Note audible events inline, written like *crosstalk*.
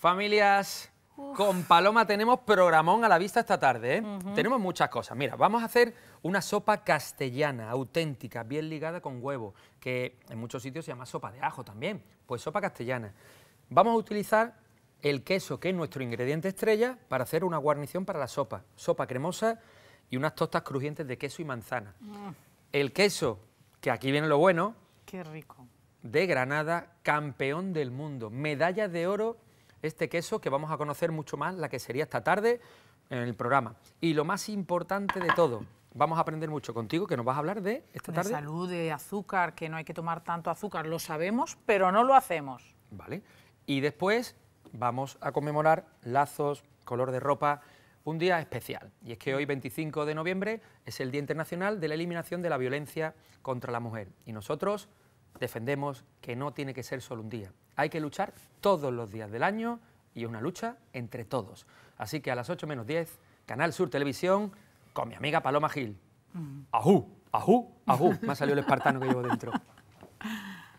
Familias, con Paloma tenemos programón a la vista esta tarde. ¿eh? Tenemos muchas cosas. Mira, vamos a hacer una sopa castellana, auténtica, bien ligada con huevo, que en muchos sitios se llama sopa de ajo también. Pues sopa castellana. Vamos a utilizar el queso, que es nuestro ingrediente estrella, para hacer una guarnición para la sopa. Sopa cremosa y unas tostas crujientes de queso y manzana. Mm. El queso, que aquí viene lo bueno. Qué rico. De Granada, campeón del mundo, medalla de oro este queso que vamos a conocer mucho más, la que sería esta tarde en el programa. Y lo más importante de todo, vamos a aprender mucho contigo, que nos vas a hablar de esta de salud, de azúcar, que no hay que tomar tanto azúcar, lo sabemos, pero no lo hacemos. Vale. Y después vamos a conmemorar lazos, color de ropa, un día especial. Y es que hoy, 25 de noviembre, es el Día Internacional de la Eliminación de la Violencia contra la Mujer. Y nosotros defendemos que no tiene que ser solo un día. Hay que luchar todos los días del año y una lucha entre todos. Así que a las 8 menos 10, Canal Sur Televisión, con mi amiga Paloma Gil. Mm. ¡Ajú! ¡Ajú! ¡Ajú! Me ha salido el espartano que llevo dentro. *laughs*